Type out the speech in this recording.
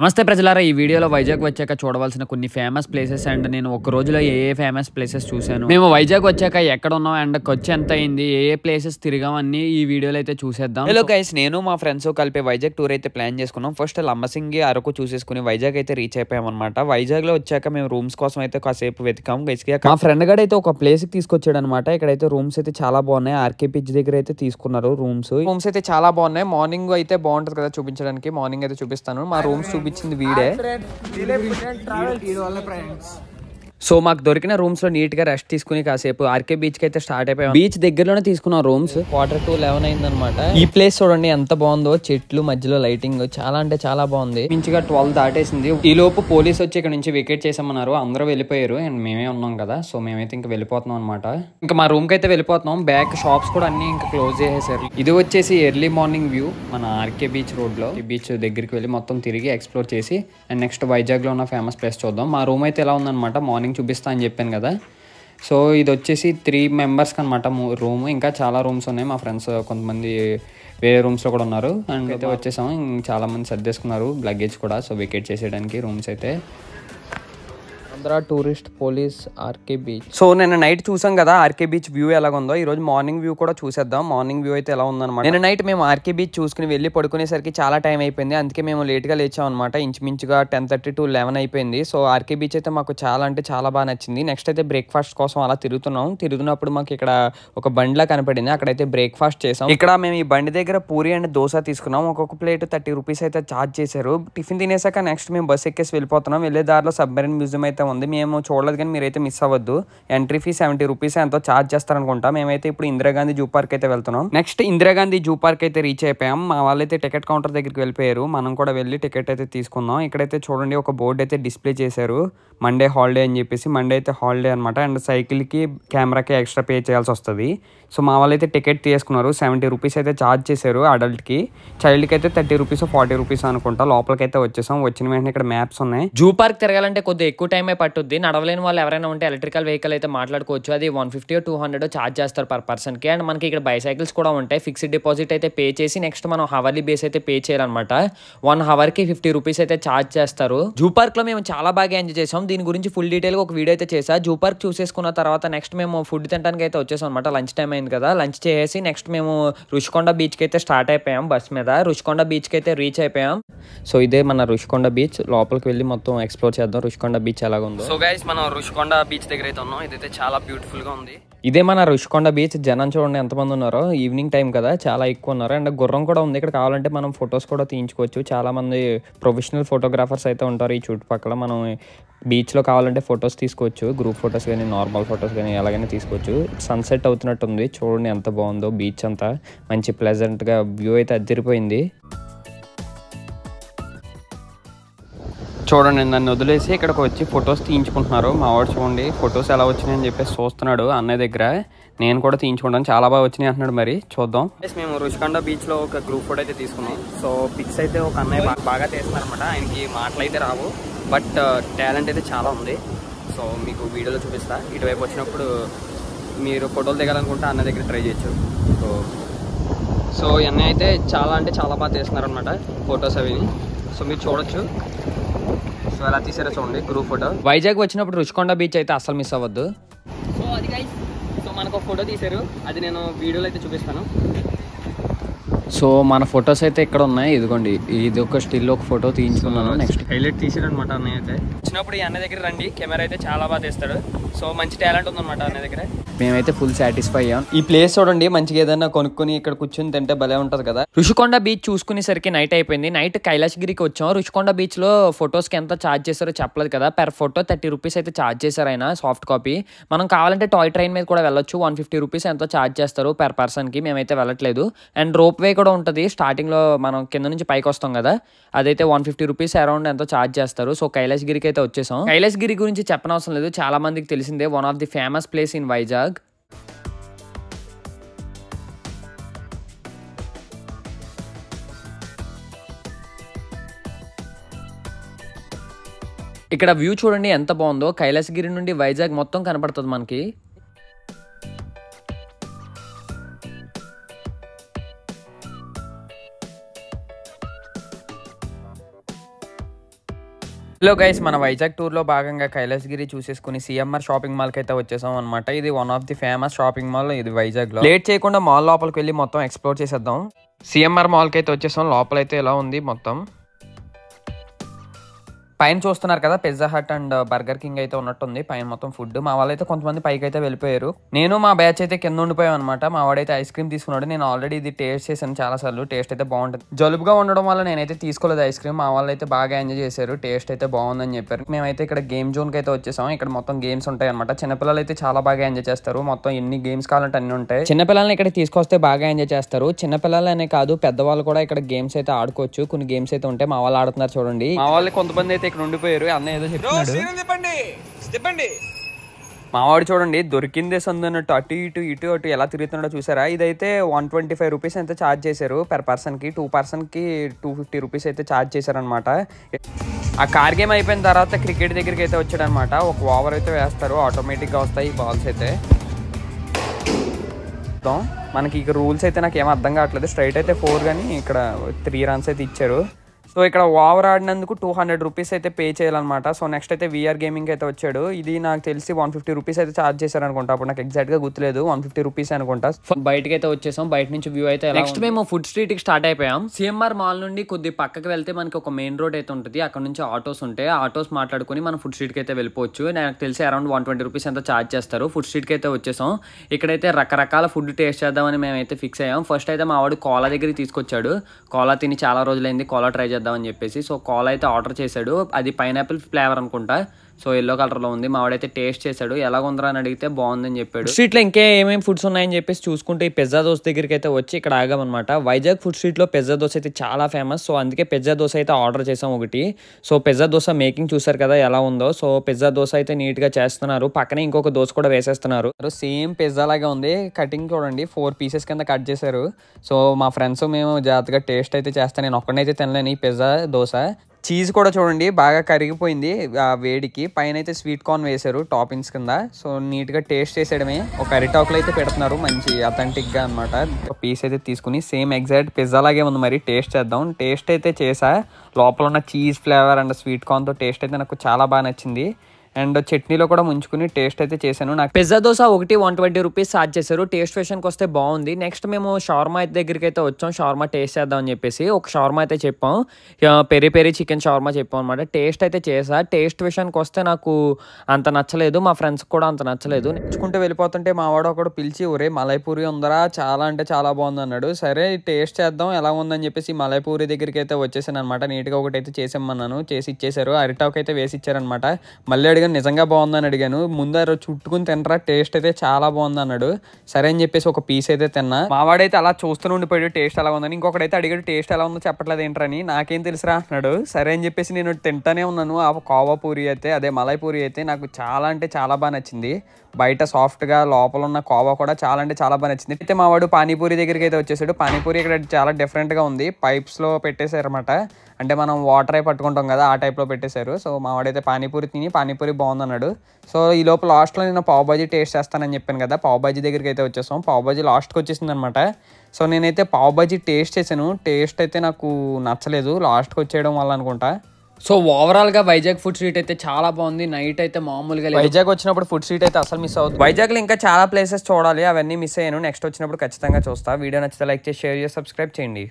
నమస్తే ప్రజలారా ఈ వీడియోలో వైజాగ్ వచ్చాక చూడవలసిన కొన్ని ఫేమస్ ప్లేసెస్ అండ్ నేను ఒక రోజులో ఏ ఏ ఫేమస్ ప్లేసెస్ చూశాను మేము వైజాగ్ వచ్చాక ఎక్కడ ఉన్నాం అండ్ ఖర్చు ఎంత అయింది ఏ ఏ ప్లేసెస్ తిరిగామని ఈ వీడియోలో అయితే చూసేద్దాం హలో గైస్ నేను మా ఫ్రెండ్స్ కలిపి వైజాగ్ టూర్ అయితే ప్లాన్ చేసుకున్నాం ఫస్ట్ లంబసింగి అరకు చూసేసుకుని వైజాగ్ అయితే రీచ్ అయిపోయామన్నమాట వైజాగ్ లో వచ్చాక మేము రూమ్స్ కోసం అయితే కాసేపు వెతికాం గైస్కి మా ఫ్రెండ్ గడ అయితే ఒక ప్లేస్ కి తీసుకొచ్చాడు అనమాట ఇక్కడైతే రూమ్స్ అయితే చాలా బాగున్నాయి ఆర్కే పిచ్ దగ్గర అయితే తీసుకున్నారు రూమ్స్ రూమ్స్ అయితే చాలా బాగున్నాయి మార్నింగ్ అయితే బాగుంటుంది కదా చూపించడానికి మార్నింగ్ అయితే చూపిస్తాను మా రూమ్స్ పంపించింది వీడే సో మాకు దొరికిన రూమ్స్ లో నీట్ గా రెస్ట్ తీసుకుని కాసేపు ఆర్కే బీచ్ కి అయితే స్టార్ట్ అయిపోయాం బీచ్ దగ్గరలోనే తీసుకున్నాం రూమ్స్ క్వార్టర్ టు లెవెన్ అయింది అనమాట ఈ ప్లేస్ చూడండి ఎంత బాగుందో చెట్లు మధ్యలో లైటింగ్ చాలా అంటే చాలా బాగుంది మంచిగా ట్వెల్వ్ దాటేసింది ఈ లోపు పోలీస్ వచ్చి ఇక్కడ నుంచి వికెట్ చేసామన్నారు అందరూ వెళ్ళిపోయారు అండ్ మేమే ఉన్నాం కదా సో మేమైతే ఇంకా వెళ్ళిపోతున్నాం అనమాట ఇంకా మా రూమ్ కి అయితే వెళ్ళిపోతున్నాం బ్యాక్ షాప్స్ కూడా అన్ని ఇంకా క్లోజ్ చేసేసారు ఇది వచ్చేసి ఎర్లీ మార్నింగ్ వ్యూ మన ఆర్కే బీచ్ రోడ్ లో ఈ బీచ్ దగ్గరికి వెళ్ళి మొత్తం తిరిగి ఎక్స్ప్లోర్ చేసి అండ్ నెక్స్ట్ వైజాగ్ లో ఉన్న ఫేమస్ ప్లేస్ చూద్దాం మా రూమ్ అయితే ఎలా ఉందన్నమాట మార్నింగ్ మార్నింగ్ చూపిస్తా అని చెప్పాను కదా సో ఇది వచ్చేసి త్రీ మెంబర్స్కి అనమాట రూమ్ ఇంకా చాలా రూమ్స్ ఉన్నాయి మా ఫ్రెండ్స్ కొంతమంది వేరే రూమ్స్లో కూడా ఉన్నారు అండ్ అయితే వచ్చేసాము చాలామంది సర్దేసుకున్నారు లగేజ్ కూడా సో వెకేట్ చేసేయడానికి రూమ్స్ అయితే Andhra tourist police RK beach so నేను నైట్ చూసాం కదా ఆర్కే బీచ్ వ్యూ ఎలాగుందో ఈ రోజు మార్నింగ్ వ్యూ కూడా చూసేద్దాం మార్నింగ్ వ్యూ అయితే ఎలా ఉందన్నమాట నేను నైట్ మేము ఆర్కే బీచ్ చూసుకుని వెళ్ళి పడుకునేసరికి చాలా టైం అయిపోయింది అందుకే మేము లేట్గా లేచాం అనమాట ఇంచుమించుగా టెన్ థర్టీ టు లెవెన్ అయిపోయింది సో ఆర్కే బీచ్ అయితే మాకు చాలా అంటే చాలా బాగా నచ్చింది నెక్స్ట్ అయితే బ్రేక్ఫాస్ట్ కోసం అలా తిరుగుతున్నాం తిరుగుతున్నప్పుడు మాకు ఇక్కడ ఒక బండిలా కనపడింది అక్కడైతే బ్రేక్ఫాస్ట్ చేసాం ఇక్కడ మేము ఈ బండి దగ్గర పూరి అండ్ దోశ తీసుకున్నాం ఒక్కొక్క ప్లేట్ థర్టీ రూపీస్ అయితే ఛార్జ్ చేశారు టిఫిన్ తినేసాక నెక్స్ట్ మేము బస్ ఎక్కేసి వెళ్ళిపోతున్నాం వెళ్ళే దారిలో సబ్మెరీన్ మ్యూజియం అయితే ఉంది మేము చూడలేదు కానీ మీరైతే మిస్ అవ్వద్దు ఎంట్రీ ఫీ సెవెంటీ రూపీస్ ఎంతో ఛార్జ్ చేస్తారనుకుంటా మేమైతే ఇప్పుడు ఇందిరాగాంధీ జూ పార్క్ అయితే వెళ్తున్నాం నెక్స్ట్ ఇందిరాగాంధీ జూ పార్క్ అయితే రీచ్ అయిపోయాం మా వాళ్ళైతే టికెట్ కౌంటర్ దగ్గరికి వెళ్ళిపోయారు మనం కూడా వెళ్ళి టికెట్ అయితే తీసుకుందాం ఇక్కడైతే చూడండి ఒక బోర్డు అయితే డిస్ప్లే చేశారు మండే హాలిడే అని చెప్పేసి మండే అయితే హాలిడే అనమాట అండ్ సైకిల్కి కెమెరాకి ఎక్స్ట్రా పే చేయాల్సి వస్తుంది సో మా వాళ్ళు అయితే టికెట్ తీసుకున్నారు సెవెంటీ రూపీస్ అయితే ఛార్జ్ చేశారు అడల్ట్కి చైల్డ్కి అయితే థర్టీ రూపీస్ ఫార్టీ రూపీస్ అనుకుంటా లోపలికి అయితే వచ్చేసాం వచ్చిన వెంటనే ఇక్కడ మ్యాప్స్ ఉన్నాయి జూ పార్క్ తిరగాలంటే కొద్దిగా ఎక్కువ టైమే పట్టుద్ది నడవలేని వాళ్ళు ఎవరైనా ఉంటే ఎలక్ట్రికల్ వెహికల్ అయితే మాట్లాడుకోవచ్చు అది one fifty two hundred charge చేస్తారు పర్ పర్సన్కి అండ్ మనకి ఇక్కడ బైసైకిల్స్ కూడా ఉంటాయి ఫిక్స్డ్ డిపాజిట్ అయితే పే చేసి నెక్స్ట్ మనం హవర్లీ బేస్ అయితే పే చేయాలన్నమాట వన్ హవర్కి ఫిఫ్టీ రూపీస్ అయితే ఛార్జ్ చేస్తారు జూ పార్క్లో మేము చాలా బాగా ఎంజాయ్ చేసాం దీని గురించి ఫుల్ డీటెయిల్గా ఒక వీడియో అయితే చేసా జూ పార్క్ చూసేసుకున్న తర్వాత నెక్స్ట్ మేము ఫుడ్ తినడానికి అయితే వచ్చేసాం అనమాట లంచ్ టైం అయింది కదా లంచ్ చేసి నెక్స్ట్ మేము రుషికొండ బీచ్కి అయితే స్టార్ట్ అయిపోయాం బస్ మీద రుషికొండ బీచ్కి అయితే రీచ్ అయిపోయాం సో ఇదే మన రుషికొండ బీచ్ లోపలికి వెళ్ళి మొత్తం ఎక్స్ప్లోర్ చేద్దాం రుషికొండ బీచ్ ఎలాగుందో సో గైస్ మనం రుషికొండ బీచ్ దగ్గర అయితే ఉన్నాం ఇదైతే చాలా బ్యూటిఫుల్ గా ఉంది ఇదే మన రుషికొండ బీచ్ జనం చూడండి ఎంతమంది ఉన్నారో ఈవినింగ్ టైం కదా చాలా ఎక్కువ ఉన్నారు అండ్ గుర్రం కూడా ఉంది ఇక్కడ కావాలంటే మనం ఫొటోస్ కూడా తీయించుకోవచ్చు చాలామంది ప్రొఫెషనల్ ఫోటోగ్రాఫర్స్ అయితే ఉంటారు ఈ చుట్టుపక్కల మనం బీచ్లో కావాలంటే ఫొటోస్ తీసుకోవచ్చు గ్రూప్ ఫొటోస్ కానీ నార్మల్ ఫొటోస్ కానీ ఎలాగైనా తీసుకోవచ్చు సన్సెట్ అవుతున్నట్టు ఉంది చూడండి ఎంత బాగుందో బీచ్ అంతా మంచి ప్లెజెంట్గా వ్యూ అయితే అదిరిపోయింది చూడండి నన్ను వదిలేసి ఇక్కడికి వచ్చి ఫొటోస్ తీయించుకుంటున్నారు మా వాడు చూడండి ఫొటోస్ ఎలా వచ్చినాయని చెప్పేసి చూస్తున్నాడు అన్నయ్య దగ్గర నేను కూడా తీయించుకుంటాను చాలా బాగా వచ్చినాయి అంటున్నాడు మరి చూద్దాం మేము రుషికొండ బీచ్లో ఒక గ్రూప్ ఫోటో అయితే తీసుకున్నాం సో పిక్స్ అయితే ఒక అన్నయ్య బాగా తీస్తున్నారనమాట ఆయనకి మాటలు అయితే రావు బట్ uh, టాలెంట్ అయితే చాలా ఉంది సో మీకు వీడియోలో చూపిస్తా ఇటువైపు వచ్చినప్పుడు మీరు ఫోటోలు దిగాలనుకుంటే అన్న దగ్గర ట్రై చేయొచ్చు సో సో ఎన్న అయితే చాలా అంటే చాలా బాగా తీస్తున్నారు అనమాట ఫొటోస్ అవి సో మీరు చూడొచ్చు సో ఎలా తీసారో చూడండి గ్రూప్ ఫోటో వైజాగ్ వచ్చినప్పుడు రుచికొండ బీచ్ అయితే అస్సలు మిస్ అవ్వద్దు సో అది సో మనకు ఒక ఫోటో తీశారు అది నేను వీడియోలో అయితే చూపిస్తాను సో మన ఫొటోస్ అయితే ఇక్కడ ఉన్నాయి ఇదిగోండి ఇది ఒక స్టిల్ ఒక ఫోటో తీయించుకున్నాను నెక్స్ట్ హైలైట్ తీసాడు అనమాట అన్నయ్య అయితే వచ్చినప్పుడు ఈ అన్న దగ్గర రండి కెమెరా అయితే చాలా బాగా తీస్తాడు సో మంచి టాలెంట్ ఉందన్నమాట అన్న దగ్గర మేమైతే ఫుల్ సాటిస్ఫై అయ్యాం ఈ ప్లేస్ చూడండి మంచిగా ఏదైనా కొనుక్కొని ఇక్కడ కూర్చొని తింటే భలే ఉంటుంది కదా రుషికొండ బీచ్ చూసుకునేసరికి నైట్ అయిపోయింది నైట్ కైలాసగిరికి వచ్చాం రుషికొండ బీచ్ లో ఫొటోస్ కి ఎంత ఛార్జ్ చేశారో చెప్పలేదు కదా పర్ ఫోటో థర్టీ రూపీస్ అయితే ఛార్జ్ చేశారు ఆయన సాఫ్ట్ కాపీ మనం కావాలంటే టాయ్ ట్రైన్ మీద కూడా వెళ్ళొచ్చు వన్ ఫిఫ్టీ రూపీస్ ఎంతో ఛార్జ్ చేస్తారు పర్ పర్సన్ కి మేమైతే వెళ్ళట్లేదు అండ్ రోప్ వే కూడా ఉంటుంది స్టార్టింగ్ లో మనం కింద నుంచి పైకి వస్తాం కదా అదైతే వన్ ఫిఫ్టీ రూపీస్ అరౌండ్ ఎంతో ఛార్జ్ చేస్తారు సో కైలాసగిరికి అయితే వచ్చేసాం కైలాసగిరి గురించి చెప్పనవసరం లేదు చాలా మందికి తెలిసిందే one of the famous place in Vizag ఇక్కడ వ్యూ చూడండి ఎంత బాగుందో కైలాసగిరి నుండి వైజాగ్ మొత్తం కనపడుతుంది మనకి హలో గైస్ మన వైజాగ్ టూర్లో భాగంగా కైలాసగిరి చూసేసుకుని సిఎంఆర్ షాపింగ్ మాల్కి అయితే వచ్చేసాం అనమాట ఇది one of the famous shopping mall ఇది వైజాగ్లో లేట్ చేయకుండా మాల్ లోపలికి వెళ్ళి మొత్తం ఎక్స్ప్లోర్ చేసేద్దాం సిఎంఆర్ మాల్కి అయితే వచ్చేసాం లోపలైతే ఎలా ఉంది మొత్తం పైన చూస్తున్నారు కదా Pizza Hut and Burger King అయితే ఉన్నట్టుంది పైన మొత్తం ఫుడ్ మా వాళ్ళైతే కొంతమంది పైకి అయితే వెళ్ళిపోయారు నేను మా బ్యాచ్ అయితే కింద ఉండిపోయాం అనమాట మా వాడైతే ఐస్ క్రీమ్ తీసుకున్నాడు నేను ఆల్రెడీ ఇది టేస్ట్ చేశాను చాలా సార్లు టేస్ట్ అయితే బాగుంటుంది జలుబుగా ఉండడం వల్ల నేనైతే తీసుకోలేదు ఐస్ క్రీమ్ మా వాళ్ళు అయితే బాగా ఎంజాయ్ చేశారు టేస్ట్ అయితే బాగుందని చెప్పారు మేమైతే ఇక్కడ గేమ్ కి అయితే వచ్చేసాం ఇక్కడ మొత్తం గేమ్స్ ఉంటాయి అనమాట చిన్నపిల్లలు అయితే చాలా బాగా ఎంజాయ్ చేస్తారు మొత్తం ఎన్ని గేమ్స్ కావాలంటే అన్ని ఉంటాయి చిన్నపిల్లల్ని ఇక్కడ తీసుకొస్తే బాగా ఎంజాయ్ చేస్తారు చిన్నపిల్లలు అనే కాదు పెద్దవాళ్ళు కూడా ఇక్కడ గేమ్స్ అయితే ఆడుకోవచ్చు కొన్ని గేమ్స్ అయితే ఉంటాయి మా వాళ్ళు ఆడుతున్నారు చూడండి మా వాళ్ళు కొంతమంది అయితే అయితే ఇక్కడ ఉండిపోయారు అన్నయ్య ఏదో చెప్తున్నాడు చెప్పండి మావాడు చూడండి దొరికిందే సందు అన్నట్టు అటు ఇటు ఇటు అటు ఎలా తిరుగుతున్నాడో చూసారా ఇదైతే వన్ ట్వంటీ ఫైవ్ రూపీస్ అయితే ఛార్జ్ చేశారు పర్ పర్సన్కి టూ పర్సన్కి టూ ఫిఫ్టీ రూపీస్ అయితే ఛార్జ్ చేశారనమాట ఆ కార్ గేమ్ అయిపోయిన తర్వాత క్రికెట్ దగ్గరికి అయితే వచ్చాడనమాట ఒక ఓవర్ అయితే వేస్తారు ఆటోమేటిక్గా వస్తాయి బాల్స్ అయితే మనకి ఇక రూల్స్ అయితే నాకు ఏం అర్థం కావట్లేదు స్ట్రైట్ అయితే ఫోర్ కానీ ఇక్కడ త్రీ రన్స్ అయితే ఇచ్చారు సో ఇక్కడ ఓవర్ ఆడినందుకు టూ హండ్రెడ్ రూపీస్ అయితే పే చేయాలన్నమాట సో నెక్స్ట్ అయితే వీఆర్ గేమింగ్ అయితే వచ్చాడు ఇది నాకు తెలిసి వన్ ఫిఫ్టీ రూపీస్ అయితే ఛార్జ్ చేశారనుకుంటా అప్పుడు నాకు ఎగ్జాక్ట్గా గుర్తులేదు వన్ ఫిఫ్టీ రూపీస్ అనుకుంటా బయటకి అయితే వచ్చేసాం బయట నుంచి వ్యూ అయితే నెక్స్ట్ మేము ఫుడ్ స్ట్రీట్ కి స్టార్ట్ అయిపోయాం సిఎంఆర్ మాల్ నుండి కొద్ది పక్కకి వెళ్తే మనకి ఒక మెయిన్ రోడ్ అయితే ఉంటుంది అక్కడ నుంచి ఆటోస్ ఉంటాయి ఆటోస్ మాట్లాడుకుని మనం ఫుడ్ స్ట్రీట్ కి అయితే వెళ్ళిపోవచ్చు నాకు తెలిసి అరౌండ్ వన్ ట్వంటీ రూపీస్ ఎంత ఛార్జ్ చేస్తారు ఫుడ్ కి అయితే వచ్చేసాం ఇక్కడైతే రకరకాల ఫుడ్ టేస్ట్ చేద్దామని మేమైతే ఫిక్స్ అయ్యాం ఫస్ట్ అయితే మా వాడు కోలా దగ్గరికి తీసుకొచ్చాడు కోలా తిని చాలా రోజులైంది కోలా ట్రై చేద్దామని చెప్పేసి సో కాల్ అయితే ఆర్డర్ చేశాడు అది పైనాపిల్ ఫ్లేవర్ అనుకుంటా సో ఎల్లో కలర్లో ఉంది మావాడైతే టేస్ట్ చేశాడు ఎలా ఉందిరా అని అడిగితే బాగుందని చెప్పాడు లో ఇంకా ఏమేమి ఫుడ్స్ ఉన్నాయని చెప్పేసి చూసుకుంటే ఈ పిజ్జా దోశ దగ్గరికి అయితే వచ్చి ఇక్కడ అనమాట వైజాగ్ ఫుడ్ స్ట్రీట్లో పిజ్జా దోశ అయితే చాలా ఫేమస్ సో అందుకే పిజ్జా దోశ అయితే ఆర్డర్ చేసాం ఒకటి సో పిజ్జా దోశ మేకింగ్ చూసారు కదా ఎలా ఉందో సో పిజ్జా దోశ అయితే నీట్గా చేస్తున్నారు పక్కనే ఇంకొక దోశ కూడా వేసేస్తున్నారు సేమ్ పిజ్జా లాగా ఉంది కటింగ్ చూడండి ఫోర్ పీసెస్ కింద కట్ చేశారు సో మా ఫ్రెండ్స్ మేము జాగ్రత్తగా టేస్ట్ అయితే చేస్తాను నేను ఒక్కడైతే తినలేను ఈ పిజ్జా దోశ చీజ్ కూడా చూడండి బాగా కరిగిపోయింది వేడికి పైన అయితే స్వీట్ కార్న్ వేశారు టాపింగ్స్ కింద సో నీట్గా టేస్ట్ చేసేయడమే ఒక అరిటాకులు అయితే పెడుతున్నారు మంచి అథెంటిక్గా అనమాట పీస్ అయితే తీసుకుని సేమ్ ఎగ్జాక్ట్ పిజ్జా లాగే ఉంది మరి టేస్ట్ చేద్దాం టేస్ట్ అయితే చేసా లోపల ఉన్న చీజ్ ఫ్లేవర్ అండ్ స్వీట్ కార్న్తో టేస్ట్ అయితే నాకు చాలా బాగా నచ్చింది అండ్ చట్నీలో కూడా ముంచుకుని టేస్ట్ అయితే చేశాను నాకు పిజ్జా దోశ ఒకటి వన్ ట్వంటీ రూపీస్ ఛార్జ్ చేశారు టేస్ట్ విషయానికి వస్తే బాగుంది నెక్స్ట్ మేము షార్మా అయితే దగ్గరికి అయితే వచ్చాం షార్మా టేస్ట్ చేద్దాం అని చెప్పేసి ఒక షార్మా అయితే చెప్పాం పెరి పెరి చికెన్ షార్మా చెప్పాం అనమాట టేస్ట్ అయితే చేసా టేస్ట్ విషయానికి వస్తే నాకు అంత నచ్చలేదు మా ఫ్రెండ్స్ కూడా అంత నచ్చలేదు నేర్చుకుంటూ వెళ్ళిపోతుంటే మా వాడు ఒకడు పిలిచి ఊరే మలైపూరి ఉందరా చాలా అంటే చాలా బాగుంది అన్నాడు సరే టేస్ట్ చేద్దాం ఎలా ఉందని చెప్పేసి మలైపూరి దగ్గరికి అయితే వచ్చేసాను అనమాట నీట్గా ఒకటి అయితే చేసేమన్నాను చేసి ఇచ్చేసారు అరిటాక్ అయితే వేసి ఇచ్చారనమాట మళ్ళీ అడిగిన లేదు నిజంగా అని అడిగాను ముందు చుట్టుకుని తినరా టేస్ట్ అయితే చాలా బాగుంది అన్నాడు సరే అని చెప్పేసి ఒక పీస్ అయితే తిన్నా మావాడైతే అలా చూస్తూనే ఉండిపోయాడు టేస్ట్ ఎలా ఉందని ఇంకొకడైతే అడిగాడు టేస్ట్ ఎలా ఉందో చెప్పట్లేదు ఏంటని నాకేం తెలుసురా అన్నాడు సరే అని చెప్పేసి నేను తింటానే ఉన్నాను ఆ కోవా పూరి అయితే అదే మలై పూరి అయితే నాకు చాలా అంటే చాలా బాగా నచ్చింది బయట సాఫ్ట్గా లోపల ఉన్న కోవా కూడా చాలా అంటే చాలా బాగా నచ్చింది అయితే మా వాడు పానీపూరి దగ్గరికి అయితే వచ్చేసాడు పానీపూరి ఇక్కడ చాలా డిఫరెంట్గా ఉంది పైప్స్లో అనమాట అంటే మనం వాటర్ అయి పట్టుకుంటాం కదా ఆ టైప్లో పెట్టేశారు సో మా వాడైతే పానీపూరి తిని పానీపూరి బాగుందన్నాడు సో ఈ లోపల లాస్ట్లో నేను పావు బాజీ టేస్ట్ చేస్తానని చెప్పాను కదా పావు బాజీ దగ్గరికి అయితే వచ్చేసాం పావుబాజీ లాస్ట్కి వచ్చేసింది అనమాట సో నేనైతే బాజీ టేస్ట్ చేశాను టేస్ట్ అయితే నాకు నచ్చలేదు లాస్ట్కి వచ్చేయడం వల్ల అనుకుంటా సో ఓవరాల్ గా వైజాగ్ ఫుడ్ స్ట్రీట్ అయితే చాలా బాగుంది నైట్ అయితే మామూలుగా వైజాగ్ వచ్చినప్పుడు ఫుడ్ స్ట్రీట్ అయితే అసలు మిస్ అవుతుంది వైజాగ్ లో ఇంకా చాలా ప్లేసెస్ చూడాలి అవన్నీ మిస్ అయ్యాను నెక్స్ట్ వచ్చినప్పుడు ఖచ్చితంగా చూస్తా వీడియో నచ్చితే లైక్ చేసి షేర్ చేసి సబ్స్క్రైబ్ చేయండి